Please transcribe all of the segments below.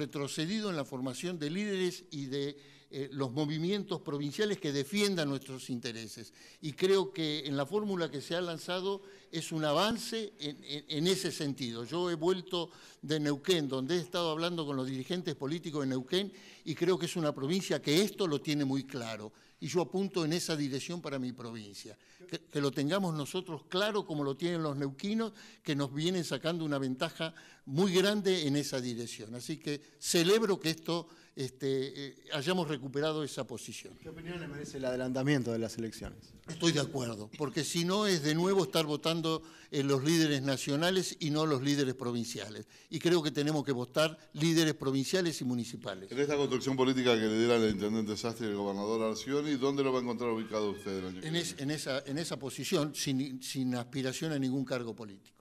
retrocedido en la formación de líderes y de eh, los movimientos provinciales que defiendan nuestros intereses. Y creo que en la fórmula que se ha lanzado es un avance en, ese sentido. Yo he vuelto de Neuquén, donde he estado hablando con los dirigentes políticos de Neuquén, y creo que es una provincia que esto lo tiene muy claro. Y yo apunto en esa dirección para mi provincia. Que, lo tengamos nosotros claro como lo tienen los neuquinos, que nos vienen sacando una ventaja muy grande en esa dirección. Así que celebro que esto este, eh, hayamos reconocido recuperado esa posición. ¿Qué opinión le merece el adelantamiento de las elecciones? Estoy de acuerdo, porque si no es de nuevo estar votando en los líderes nacionales y no los líderes provinciales. Y creo que tenemos que votar líderes provinciales y municipales. En esta construcción política que le diera el intendente Sastre y el gobernador Arcioni, ¿dónde lo va a encontrar ubicado usted el año en, esa, en esa posición, sin aspiración a ningún cargo político.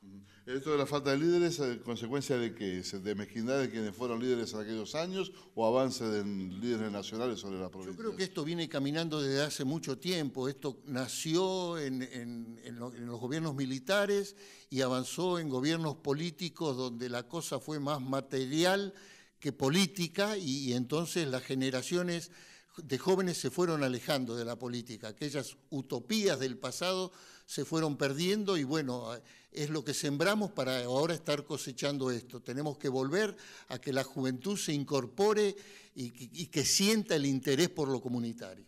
Esto de la falta de líderes, es ¿consecuencia de qué ¿De mezquindad de quienes fueron líderes en aquellos años o avance de líderes nacionales sobre la provincia? Yo creo que esto viene caminando desde hace mucho tiempo. Esto nació en, los gobiernos militares y avanzó en gobiernos políticos donde la cosa fue más material que política y entonces las generaciones de jóvenes se fueron alejando de la política, aquellas utopías del pasado se fueron perdiendo y bueno, es lo que sembramos para ahora estar cosechando esto. Tenemos que volver a que la juventud se incorpore y que, sienta el interés por lo comunitario.